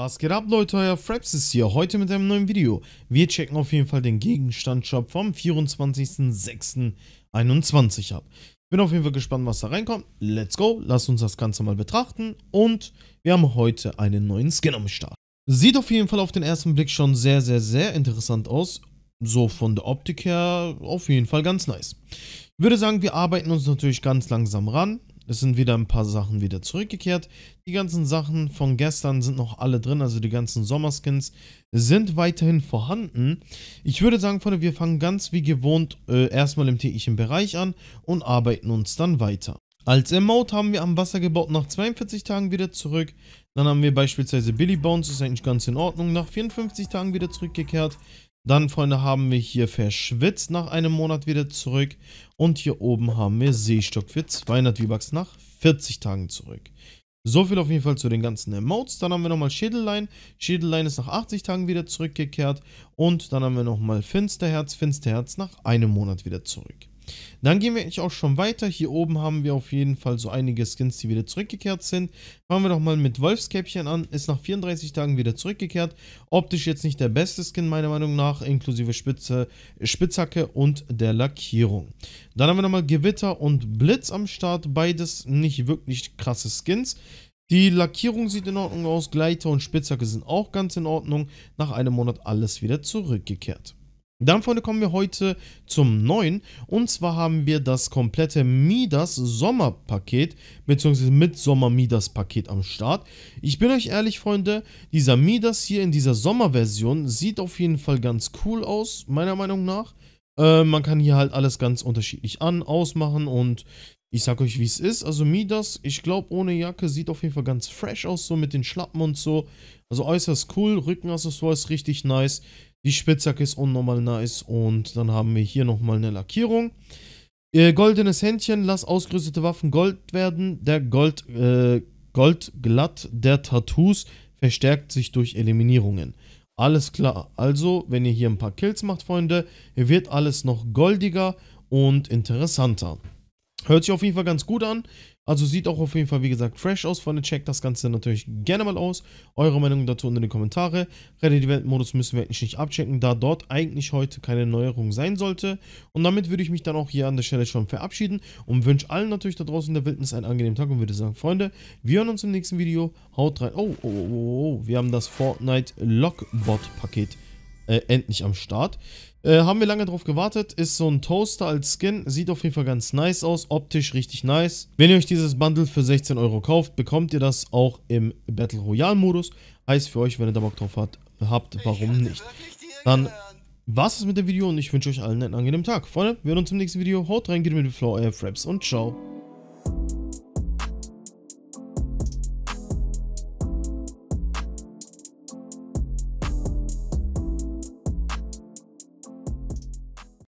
Was geht ab Leute, euer Fraps ist hier, heute mit einem neuen Video. Wir checken auf jeden Fall den Gegenstandshop vom 24.06.21 ab. Bin auf jeden Fall gespannt, was da reinkommt. Let's go, lasst uns das Ganze mal betrachten und wir haben heute einen neuen Skin am Start. Sieht auf jeden Fall auf den ersten Blick schon sehr, sehr, sehr interessant aus. So von der Optik her auf jeden Fall ganz nice. Ich würde sagen, wir arbeiten uns natürlich ganz langsam ran. Es sind wieder ein paar Sachen wieder zurückgekehrt. Die ganzen Sachen von gestern sind noch alle drin, also die ganzen Sommerskins sind weiterhin vorhanden. Ich würde sagen, Freunde, wir fangen ganz wie gewohnt äh, erstmal im täglichen Bereich an und arbeiten uns dann weiter. Als Emote haben wir am Wasser gebaut nach 42 Tagen wieder zurück. Dann haben wir beispielsweise Billy Bones, ist eigentlich ganz in Ordnung, nach 54 Tagen wieder zurückgekehrt. Dann, Freunde, haben wir hier verschwitzt nach einem Monat wieder zurück. Und hier oben haben wir Seestock für 200 V-Bucks nach 40 Tagen zurück. So viel auf jeden Fall zu den ganzen Emotes. Dann haben wir nochmal Schädellein. Schädellein ist nach 80 Tagen wieder zurückgekehrt. Und dann haben wir nochmal Finsterherz. Finsterherz nach einem Monat wieder zurück. Dann gehen wir eigentlich auch schon weiter. Hier oben haben wir auf jeden Fall so einige Skins, die wieder zurückgekehrt sind. Fangen wir doch mal mit Wolfskäppchen an. Ist nach 34 Tagen wieder zurückgekehrt. Optisch jetzt nicht der beste Skin meiner Meinung nach, inklusive Spitze, Spitzhacke und der Lackierung. Dann haben wir nochmal Gewitter und Blitz am Start. Beides nicht wirklich krasse Skins. Die Lackierung sieht in Ordnung aus, Gleiter und Spitzhacke sind auch ganz in Ordnung. Nach einem Monat alles wieder zurückgekehrt. Dann, Freunde, kommen wir heute zum neuen. Und zwar haben wir das komplette Midas Sommerpaket, beziehungsweise mit Sommer Midas Paket am Start. Ich bin euch ehrlich, Freunde, dieser Midas hier in dieser Sommerversion sieht auf jeden Fall ganz cool aus, meiner Meinung nach. Äh, man kann hier halt alles ganz unterschiedlich an, ausmachen und ich sag euch, wie es ist. Also Midas, ich glaube, ohne Jacke sieht auf jeden Fall ganz fresh aus, so mit den Schlappen und so. Also äußerst cool, Rückenaccessoire ist richtig nice. Die Spitzhacke ist unnormal nice. Und dann haben wir hier nochmal eine Lackierung. Äh, goldenes Händchen, lass ausgerüstete Waffen Gold werden. Der Gold, äh, Goldglatt der Tattoos verstärkt sich durch Eliminierungen. Alles klar, also wenn ihr hier ein paar Kills macht, Freunde, wird alles noch goldiger und interessanter. Hört sich auf jeden Fall ganz gut an. Also sieht auch auf jeden Fall, wie gesagt, fresh aus. Von checkt das Ganze natürlich gerne mal aus. Eure Meinung dazu unter den Kommentare. Reddit Event Modus müssen wir eigentlich nicht abchecken, da dort eigentlich heute keine Neuerung sein sollte. Und damit würde ich mich dann auch hier an der Stelle schon verabschieden und wünsche allen natürlich da draußen in der Wildnis einen angenehmen Tag und würde sagen, Freunde, wir hören uns im nächsten Video. Haut rein. Oh, oh, oh, oh, oh. wir haben das Fortnite Lockbot Paket äh, endlich am Start. Äh, haben wir lange drauf gewartet, ist so ein Toaster als Skin, sieht auf jeden Fall ganz nice aus, optisch richtig nice. Wenn ihr euch dieses Bundle für 16 Euro kauft, bekommt ihr das auch im Battle Royale Modus. Heißt für euch, wenn ihr da Bock drauf hat, habt, warum nicht. Dann war's das mit dem Video und ich wünsche euch allen einen angenehmen Tag. Freunde, wir sehen uns im nächsten Video. Haut rein, geht mit dem Flow, euer Fraps und ciao.